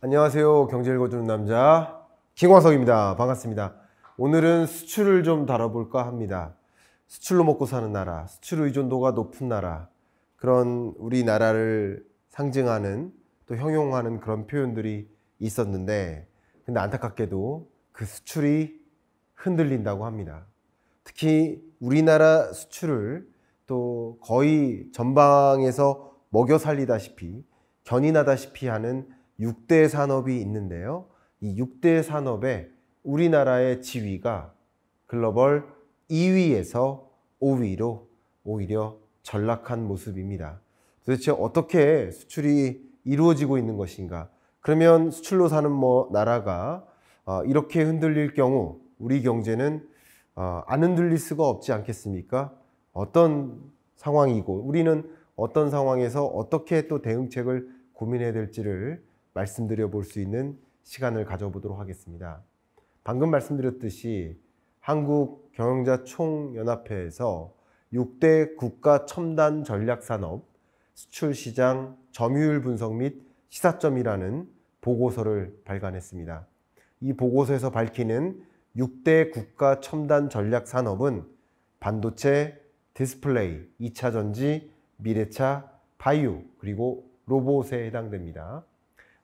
안녕하세요. 경제 읽어주는 남자 김광석입니다 반갑습니다. 오늘은 수출을 좀 다뤄볼까 합니다. 수출로 먹고 사는 나라, 수출 의존도가 높은 나라, 그런 우리나라를 상징하는 또 형용하는 그런 표현들이 있었는데, 근데 안타깝게도 그 수출이 흔들린다고 합니다. 특히 우리나라 수출을 또 거의 전방에서 먹여 살리다시피 견인하다시피 하는 6대 산업이 있는데요. 이 6대 산업에 우리나라의 지위가 글로벌 2위에서 5위로 오히려 전락한 모습입니다. 도대체 어떻게 수출이 이루어지고 있는 것인가? 그러면 수출로 사는 뭐 나라가 어, 이렇게 흔들릴 경우 우리 경제는 어, 안 흔들릴 수가 없지 않겠습니까? 어떤 상황이고 우리는 어떤 상황에서 어떻게 또 대응책을 고민해야 될지를 말씀드려 볼 수 있는 시간을 가져보도록 하겠습니다. 방금 말씀드렸듯이 한국 경영자 총연합회에서 6대 국가 첨단 전략 산업 수출 시장 점유율 분석 및 시사점이라는 보고서를 발간했습니다. 이 보고서에서 밝히는 6대 국가 첨단 전략 산업은 반도체, 디스플레이, 2차 전지, 미래차, 바이오, 그리고 로봇에 해당됩니다.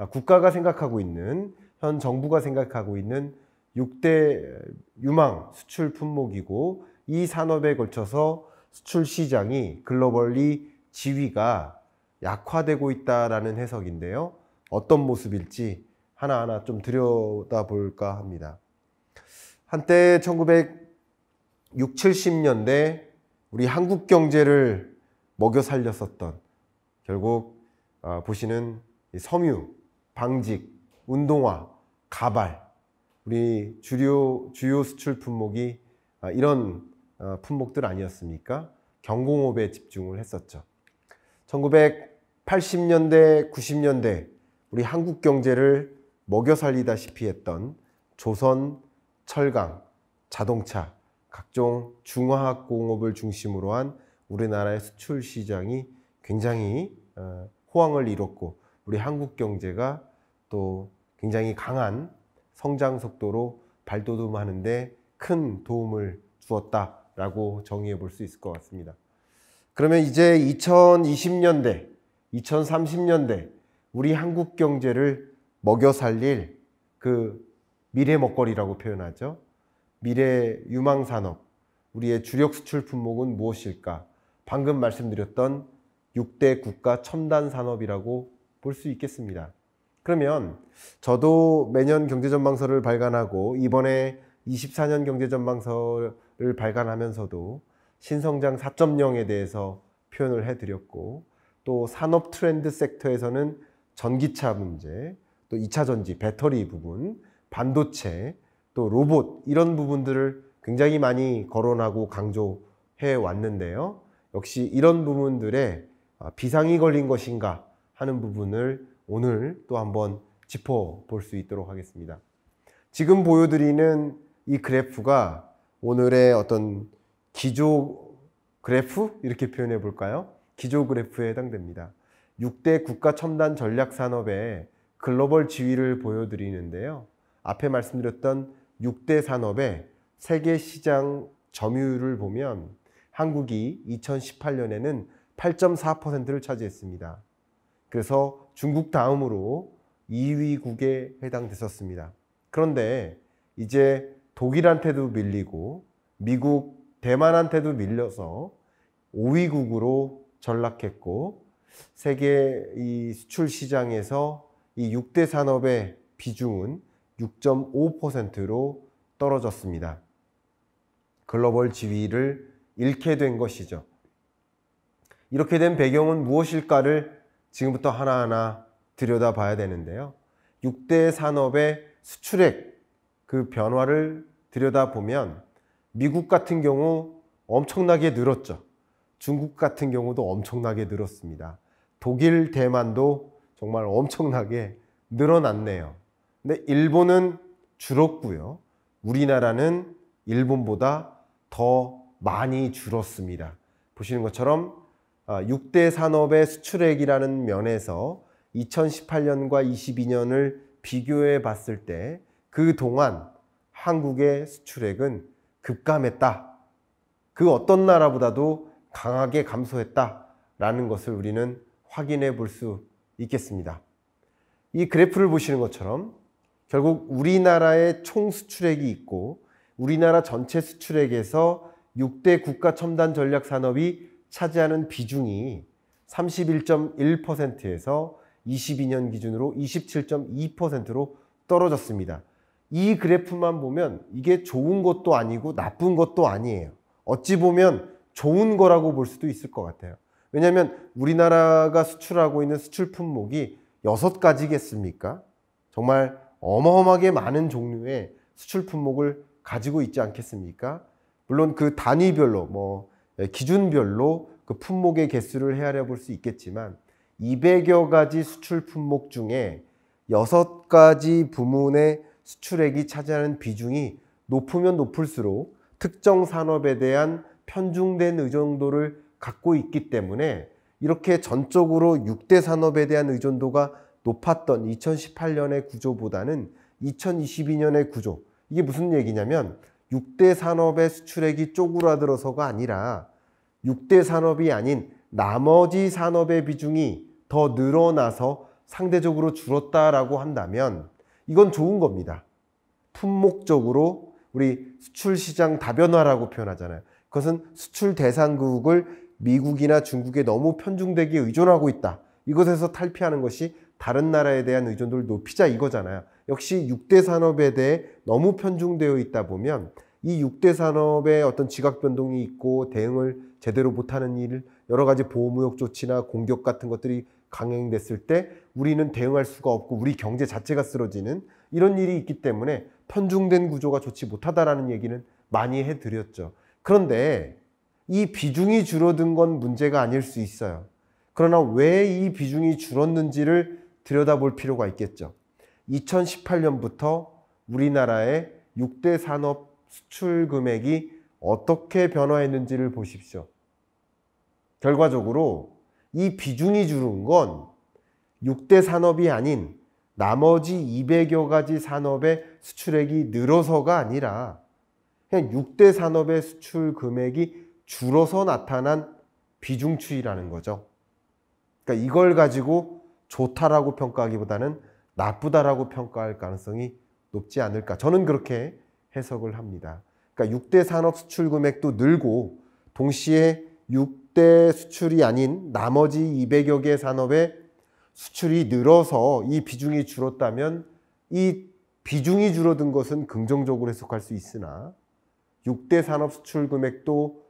아, 국가가 생각하고 있는 현 정부가 생각하고 있는 6대 유망 수출 품목이고 이 산업에 걸쳐서 수출 시장이 글로벌리 지위가 약화되고 있다라는 해석인데요. 어떤 모습일지 하나하나 좀 들여다볼까 합니다. 한때 1960, 70년대 우리 한국 경제를 먹여 살렸었던 결국 아, 보시는 섬유 방직, 운동화, 가발, 우리 주요, 주요 수출 품목이 아, 이런 어, 품목들 아니었습니까? 경공업에 집중을 했었죠. 1980년대, 90년대 우리 한국 경제를 먹여 살리다시피 했던 조선, 철강, 자동차, 각종 중화학 공업을 중심으로 한 우리나라의 수출 시장이 굉장히 어, 호황을 이뤘고 우리 한국 경제가 또 굉장히 강한 성장 속도로 발돋움하는데 큰 도움을 주었다라고 정의해 볼 수 있을 것 같습니다. 그러면 이제 2020년대, 2030년대 우리 한국 경제를 먹여 살릴 그 미래 먹거리라고 표현하죠. 미래 유망 산업, 우리의 주력 수출 품목은 무엇일까? 방금 말씀드렸던 6대 국가 첨단 산업이라고 볼 수 있겠습니다. 그러면 저도 매년 경제전망서를 발간하고 이번에 24년 경제전망서를 발간하면서도 신성장 4.0에 대해서 표현을 해드렸고 또 산업 트렌드 섹터에서는 전기차 문제, 또 2차 전지, 배터리 부분, 반도체, 또 로봇 이런 부분들을 굉장히 많이 거론하고 강조해 왔는데요. 역시 이런 부분들에 아, 비상이 걸린 것인가 하는 부분을 오늘 또 한번 짚어볼 수 있도록 하겠습니다. 지금 보여드리는 이 그래프가 오늘의 어떤 기조 그래프? 이렇게 표현해 볼까요? 기조 그래프에 해당됩니다. 6대 국가 첨단 전략 산업의 글로벌 지위를 보여드리는데요. 앞에 말씀드렸던 6대 산업의 세계 시장 점유율을 보면 한국이 2018년에는 8.4%를 차지했습니다. 그래서 중국 다음으로 2위국에 해당됐었습니다. 그런데 이제 독일한테도 밀리고 미국, 대만한테도 밀려서 5위국으로 전락했고 세계 이 수출 시장에서 이 6대 산업의 비중은 6.5%로 떨어졌습니다. 글로벌 지위를 잃게 된 것이죠. 이렇게 된 배경은 무엇일까를 지금부터 하나하나 들여다 봐야 되는데요. 6대 산업의 수출액 그 변화를 들여다 보면 미국 같은 경우 엄청나게 늘었죠. 중국 같은 경우도 엄청나게 늘었습니다. 독일, 대만도 정말 엄청나게 늘어났네요. 근데 일본은 줄었고요. 우리나라는 일본보다 더 많이 줄었습니다. 보시는 것처럼 6대 아, 산업의 수출액이라는 면에서 2018년과 22년을 비교해 봤을 때 그동안 한국의 수출액은 급감했다. 그 어떤 나라보다도 강하게 감소했다라는 것을 우리는 확인해 볼 수 있겠습니다. 이 그래프를 보시는 것처럼 결국 우리나라의 총 수출액이 있고 우리나라 전체 수출액에서 6대 국가 첨단 전략 산업이 차지하는 비중이 31.1%에서 22년 기준으로 27.2%로 떨어졌습니다. 이 그래프만 보면 이게 좋은 것도 아니고 나쁜 것도 아니에요. 어찌 보면 좋은 거라고 볼 수도 있을 것 같아요. 왜냐하면 우리나라가 수출하고 있는 수출 품목이 여섯 가지겠습니까? 정말 어마어마하게 많은 종류의 수출 품목을 가지고 있지 않겠습니까? 물론 그 단위별로 뭐 예, 기준별로 그 품목의 개수를 헤아려 볼 수 있겠지만 200여 가지 수출 품목 중에 6가지 부문의 수출액이 차지하는 비중이 높으면 높을수록 특정 산업에 대한 편중된 의존도를 갖고 있기 때문에 이렇게 전적으로 6대 산업에 대한 의존도가 높았던 2018년의 구조보다는 2022년의 구조. 이게 무슨 얘기냐면 6대 산업의 수출액이 쪼그라들어서가 아니라 6대 산업이 아닌 나머지 산업의 비중이 더 늘어나서 상대적으로 줄었다라고 한다면 이건 좋은 겁니다. 품목적으로 우리 수출 시장 다변화라고 표현하잖아요. 그것은 수출 대상국을 미국이나 중국에 너무 편중되게 의존하고 있다. 이것에서 탈피하는 것이 다른 나라에 대한 의존도를 높이자 이거잖아요. 역시 6대 산업에 대해 너무 편중되어 있다 보면 이 6대 산업의 어떤 지각 변동이 있고 대응을 제대로 못하는 일, 여러 가지 보호무역 조치나 공격 같은 것들이 강행됐을 때 우리는 대응할 수가 없고 우리 경제 자체가 쓰러지는 이런 일이 있기 때문에 편중된 구조가 좋지 못하다라는 얘기는 많이 해드렸죠. 그런데 이 비중이 줄어든 건 문제가 아닐 수 있어요. 그러나 왜 이 비중이 줄었는지를 들여다볼 필요가 있겠죠. 2018년부터 우리나라의 6대 산업 수출 금액이 어떻게 변화했는지를 보십시오. 결과적으로 이 비중이 줄은 건 6대 산업이 아닌 나머지 200여 가지 산업의 수출액이 늘어서가 아니라 그냥 6대 산업의 수출 금액이 줄어서 나타난 비중 추이라는 거죠. 그러니까 이걸 가지고 좋다라고 평가하기보다는 나쁘다라고 평가할 가능성이 높지 않을까. 저는 그렇게 해석을 합니다. 그러니까 6대 산업 수출 금액도 늘고 동시에 6대 수출이 아닌 나머지 200여 개 산업의 수출이 늘어서 이 비중이 줄었다면 이 비중이 줄어든 것은 긍정적으로 해석할 수 있으나 6대 산업 수출 금액도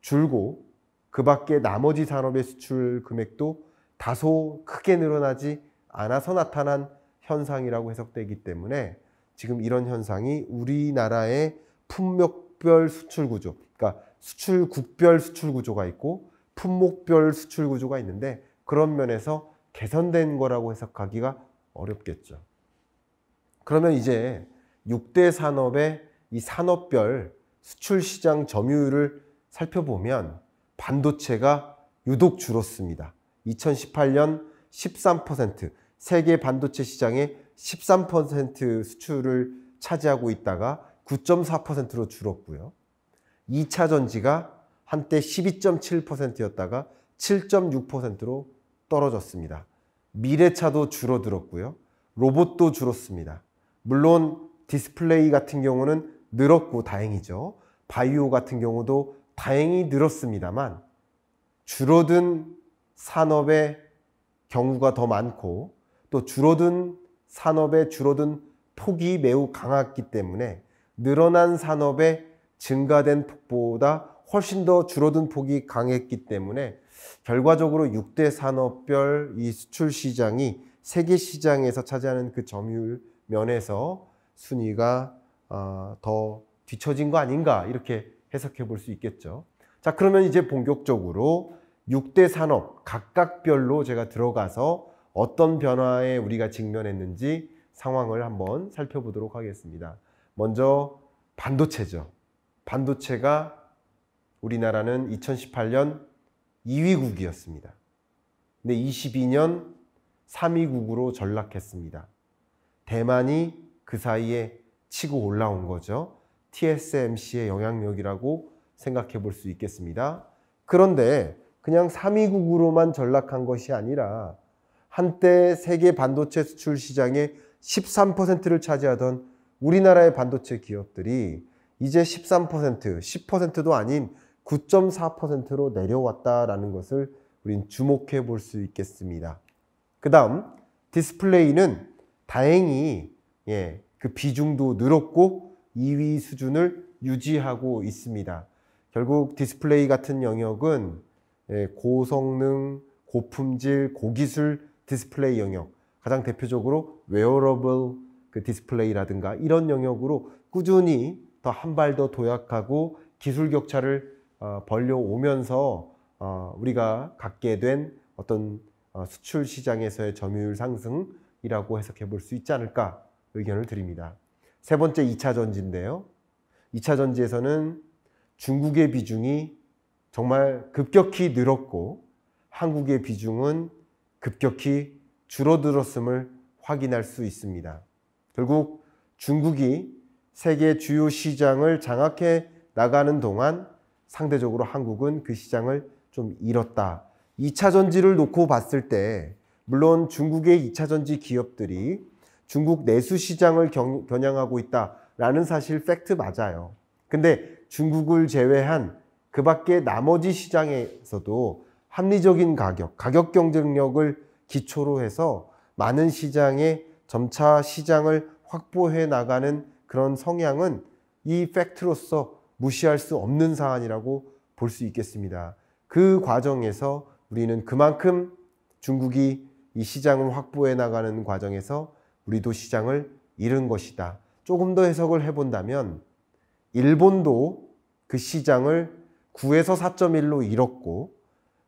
줄고 그 밖에 나머지 산업의 수출 금액도 다소 크게 늘어나지 않아서 나타난 현상이라고 해석되기 때문에 지금 이런 현상이 우리나라의 품목별 수출 구조, 그러니까 수출국별 수출 구조가 있고 품목별 수출 구조가 있는데 그런 면에서 개선된 거라고 해석하기가 어렵겠죠. 그러면 이제 6대 산업의 이 산업별 수출 시장 점유율을 살펴보면 반도체가 유독 줄었습니다. 2018년 13%, 세계 반도체 시장의 13% 수출을 차지하고 있다가 9.4%로 줄었고요. 2차 전지가 한때 12.7%였다가 7.6%로 떨어졌습니다. 미래차도 줄어들었고요. 로봇도 줄었습니다. 물론 디스플레이 같은 경우는 늘었고 다행이죠. 바이오 같은 경우도 다행히 늘었습니다만 줄어든 산업의 경우가 더 많고 또 줄어든 산업의 줄어든 폭이 매우 강했기 때문에 늘어난 산업의 증가된 폭보다 훨씬 더 줄어든 폭이 강했기 때문에 결과적으로 6대 산업별 이 수출 시장이 세계 시장에서 차지하는 그 점유율 면에서 순위가 어, 더 뒤처진 거 아닌가 이렇게 해석해 볼 수 있겠죠. 자, 그러면 이제 본격적으로 6대 산업 각각별로 제가 들어가서 어떤 변화에 우리가 직면했는지 상황을 한번 살펴보도록 하겠습니다. 먼저 반도체죠. 반도체가 우리나라는 2018년 2위국이었습니다. 근데 22년 3위국으로 전락했습니다. 대만이 그 사이에 치고 올라온 거죠. TSMC의 영향력이라고 생각해 볼 수 있겠습니다. 그런데 그냥 3위국으로만 전락한 것이 아니라 한때 세계 반도체 수출 시장의 13%를 차지하던 우리나라의 반도체 기업들이 이제 13%, 10%도 아닌 9.4%로 내려왔다라는 것을 우린 주목해 볼 수 있겠습니다. 그 다음 디스플레이는 다행히 예, 그 비중도 늘었고 2위 수준을 유지하고 있습니다. 결국 디스플레이 같은 영역은 예, 고성능, 고품질, 고기술 디스플레이 영역, 가장 대표적으로 웨어러블 그 디스플레이라든가 이런 영역으로 꾸준히 더 한 발 더 도약하고 기술 격차를 어, 벌려오면서 어, 우리가 갖게 된 어떤 어, 수출 시장에서의 점유율 상승이라고 해석해 볼 수 있지 않을까 의견을 드립니다. 세 번째 2차 전지인데요. 2차 전지에서는 중국의 비중이 정말 급격히 늘었고 한국의 비중은 급격히 줄어들었음을 확인할 수 있습니다. 결국 중국이 세계 주요 시장을 장악해 나가는 동안 상대적으로 한국은 그 시장을 좀 잃었다. 2차 전지를 놓고 봤을 때 물론 중국의 2차 전지 기업들이 중국 내수 시장을 겨냥하고 있다라는 사실 팩트 맞아요. 근데 중국을 제외한 그 밖에 나머지 시장에서도 합리적인 가격, 가격 경쟁력을 기초로 해서 많은 시장에 점차 시장을 확보해 나가는 그런 성향은 이 팩트로서 무시할 수 없는 사안이라고 볼 수 있겠습니다. 그 과정에서 우리는 그만큼 중국이 이 시장을 확보해 나가는 과정에서 우리도 시장을 잃은 것이다. 조금 더 해석을 해본다면 일본도 그 시장을 9에서 4.1로 잃었고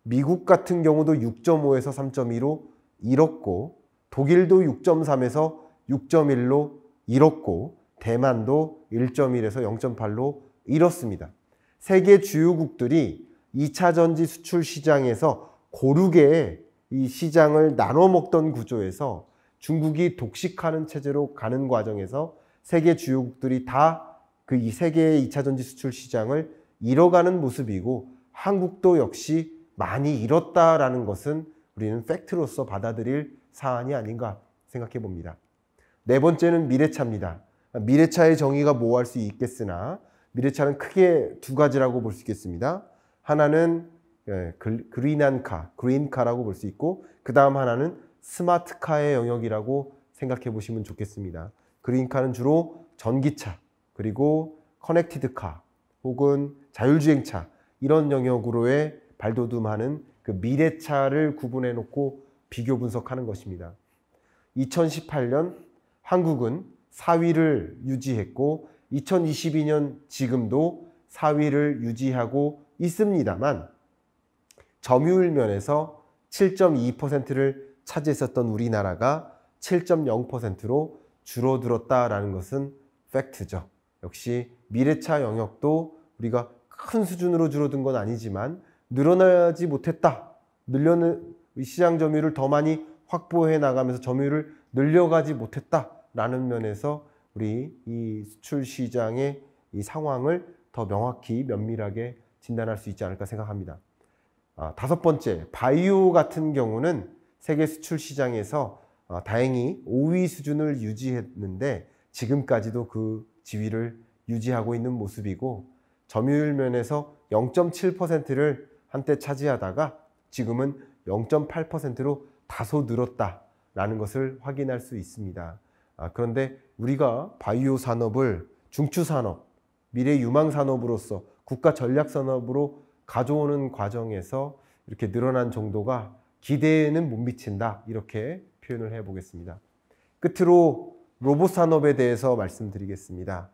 미국 같은 경우도 6.5에서 3.2로 잃었고 독일도 6.3에서 6.1로 잃었고 대만도 1.1에서 0.8로 잃었습니다. 세계 주요국들이 2차 전지 수출 시장에서 고르게 이 시장을 나눠 먹던 구조에서 중국이 독식하는 체제로 가는 과정에서 세계 주요국들이 다 그 이 세계의 2차 전지 수출 시장을 잃어가는 모습이고 한국도 역시 많이 잃었다라는 것은 우리는 팩트로서 받아들일 사안이 아닌가 생각해 봅니다. 네 번째는 미래차입니다. 미래차의 정의가 뭐 할 수 있겠으나 미래차는 크게 두 가지라고 볼 수 있겠습니다. 하나는 예, 그린한카, 그린카라고 볼 수 있고 그 다음 하나는 스마트카의 영역이라고 생각해 보시면 좋겠습니다. 그린카는 주로 전기차 그리고 커넥티드카 혹은 자율주행차 이런 영역으로의 발돋움하는 그 미래차를 구분해 놓고 비교 분석하는 것입니다. 2018년 한국은 4위를 유지했고 2022년 지금도 4위를 유지하고 있습니다만 점유율 면에서 7.2%를 차지했었던 우리나라가 7.0%로 줄어들었다라는 것은 팩트죠. 역시 미래차 영역도 우리가 큰 수준으로 줄어든 건 아니지만 늘어나지 못했다. 늘려는 시장 점유율을 더 많이 확보해 나가면서 점유율을 늘려가지 못했다라는 면에서 우리 이 수출 시장의 이 상황을 더 명확히 면밀하게 진단할 수 있지 않을까 생각합니다. 아, 다섯 번째, 바이오 같은 경우는 세계 수출 시장에서 아, 다행히 5위 수준을 유지했는데 지금까지도 그 지위를 유지하고 있는 모습이고 점유율 면에서 0.7%를 한때 차지하다가 지금은 0.8%로 다소 늘었다라는 것을 확인할 수 있습니다. 아, 그런데 우리가 바이오 산업을 중추 산업, 미래 유망 산업으로서 국가 전략 산업으로 가져오는 과정에서 이렇게 늘어난 정도가 기대에는 못 미친다 이렇게 표현을 해보겠습니다. 끝으로 로봇 산업에 대해서 말씀드리겠습니다.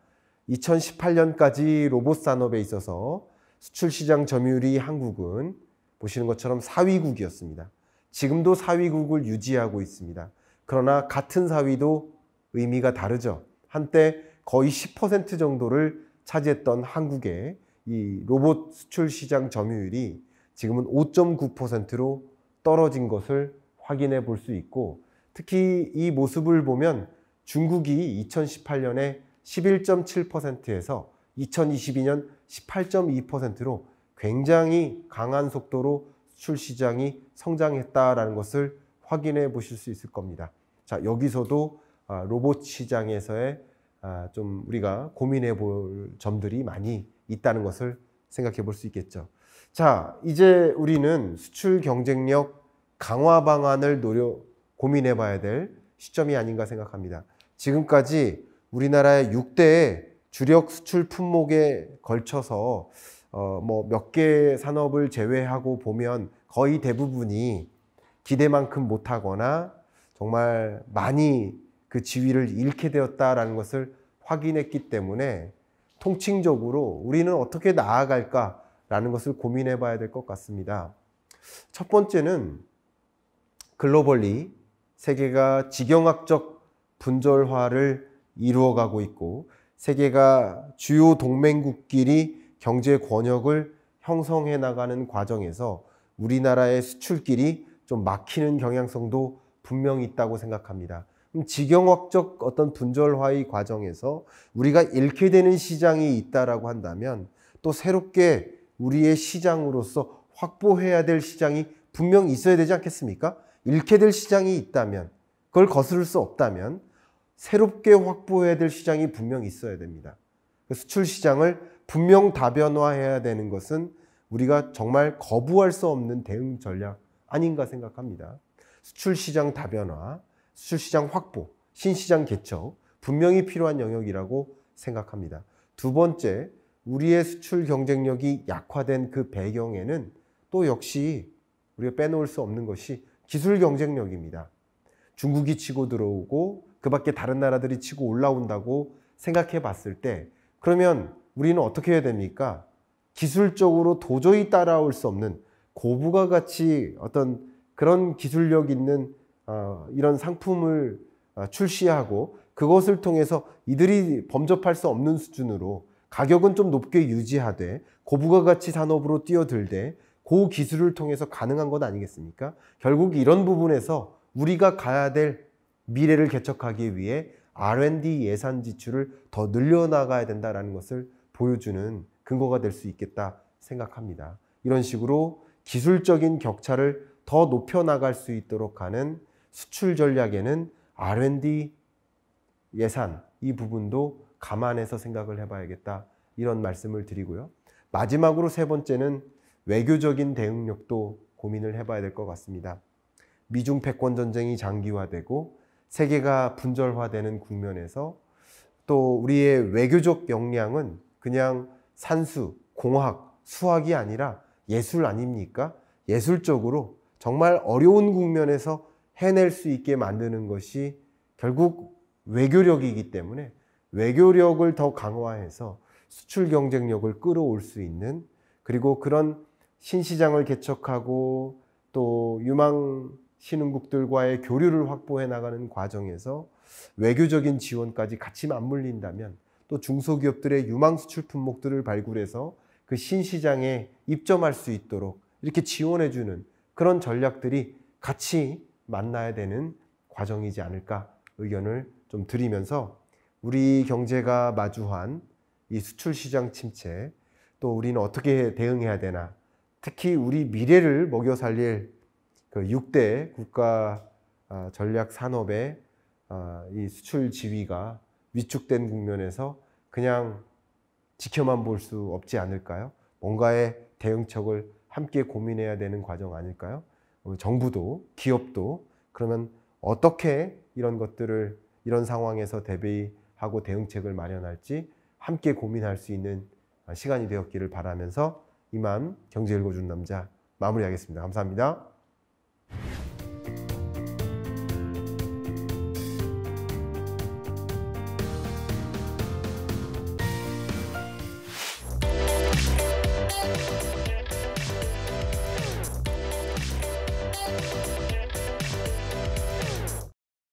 2018년까지 로봇 산업에 있어서 수출 시장 점유율이 한국은 보시는 것처럼 4위국이었습니다. 지금도 4위국을 유지하고 있습니다. 그러나 같은 4위도 의미가 다르죠. 한때 거의 10% 정도를 차지했던 한국의 이 로봇 수출 시장 점유율이 지금은 5.9%로 떨어진 것을 확인해 볼 수 있고 특히 이 모습을 보면 중국이 2018년에 11.7%에서 2022년 18.2%로 굉장히 강한 속도로 수출 시장이 성장했다라는 것을 확인해 보실 수 있을 겁니다. 자, 여기서도 아, 로봇 시장에서의 아, 좀 우리가 고민해 볼 점들이 많이 있다는 것을 생각해 볼 수 있겠죠. 자, 이제 우리는 수출 경쟁력 강화 방안을 노려 고민해 봐야 될 시점이 아닌가 생각합니다. 지금까지 우리나라의 6대 주력 수출 품목에 걸쳐서 어, 뭐 몇 개 산업을 제외하고 보면 거의 대부분이 기대만큼 못하거나 정말 많이 그 지위를 잃게 되었다라는 것을 확인했기 때문에 통칭적으로 우리는 어떻게 나아갈까라는 것을 고민해 봐야 될 것 같습니다. 첫 번째는 글로벌리 세계가 지경학적 분절화를 이루어가고 있고 세계가 주요 동맹국끼리 경제 권역을 형성해 나가는 과정에서 우리나라의 수출길이 좀 막히는 경향성도 분명히 있다고 생각합니다. 그럼 지경학적 어떤 분절화의 과정에서 우리가 잃게 되는 시장이 있다라고 한다면 또 새롭게 우리의 시장으로서 확보해야 될 시장이 분명 있어야 되지 않겠습니까? 잃게 될 시장이 있다면 그걸 거스를 수 없다면 새롭게 확보해야 될 시장이 분명 히 있어야 됩니다. 그 수출 시장을 분명 다변화해야 되는 것은 우리가 정말 거부할 수 없는 대응 전략 아닌가 생각합니다. 수출 시장 다변화, 수출 시장 확보, 신시장 개척 분명히 필요한 영역이라고 생각합니다. 두 번째, 우리의 수출 경쟁력이 약화된 그 배경에는 또 역시 우리가 빼놓을 수 없는 것이 기술 경쟁력입니다. 중국이 치고 들어오고 그 밖에 다른 나라들이 치고 올라온다고 생각해 봤을 때 그러면 우리는 어떻게 해야 됩니까? 기술적으로 도저히 따라올 수 없는 고부가 가치 어떤 그런 기술력 있는 어, 이런 상품을 어, 출시하고 그것을 통해서 이들이 범접할 수 없는 수준으로 가격은 좀 높게 유지하되 고부가 가치 산업으로 뛰어들되 고 기술을 통해서 가능한 것 아니겠습니까? 결국 이런 부분에서 우리가 가야 될 미래를 개척하기 위해 R&D 예산 지출을 더 늘려나가야 된다라는 것을 보여주는 근거가 될 수 있겠다 생각합니다. 이런 식으로 기술적인 격차를 더 높여 나갈 수 있도록 하는 수출 전략에는 R&D 예산 이 부분도 감안해서 생각을 해봐야겠다 이런 말씀을 드리고요. 마지막으로 세 번째는 외교적인 대응력도 고민을 해봐야 될 것 같습니다. 미중 패권 전쟁이 장기화되고 세계가 분절화되는 국면에서 또 우리의 외교적 역량은 그냥 산수, 공학, 수학이 아니라 예술 아닙니까? 예술적으로 정말 어려운 국면에서 해낼 수 있게 만드는 것이 결국 외교력이기 때문에 외교력을 더 강화해서 수출 경쟁력을 끌어올 수 있는 그리고 그런 신시장을 개척하고 또 유망 신흥국들과의 교류를 확보해 나가는 과정에서 외교적인 지원까지 같이 맞물린다면 또 중소기업들의 유망 수출 품목들을 발굴해서 그 신시장에 입점할 수 있도록 이렇게 지원해주는 그런 전략들이 같이 만나야 되는 과정이지 않을까 의견을 좀 드리면서 우리 경제가 마주한 이 수출 시장 침체 또 우리는 어떻게 대응해야 되나 특히 우리 미래를 먹여 살릴 그 6대 국가 아, 전략 산업의 아, 이 수출 지위가 위축된 국면에서 그냥 지켜만 볼 수 없지 않을까요? 뭔가의 대응책을 함께 고민해야 되는 과정 아닐까요? 어, 정부도 기업도 그러면 어떻게 이런 것들을 이런 상황에서 대비하고 대응책을 마련할지 함께 고민할 수 있는 아, 시간이 되었기를 바라면서 이만 경제 읽어주 남자 마무리하겠습니다. 감사합니다.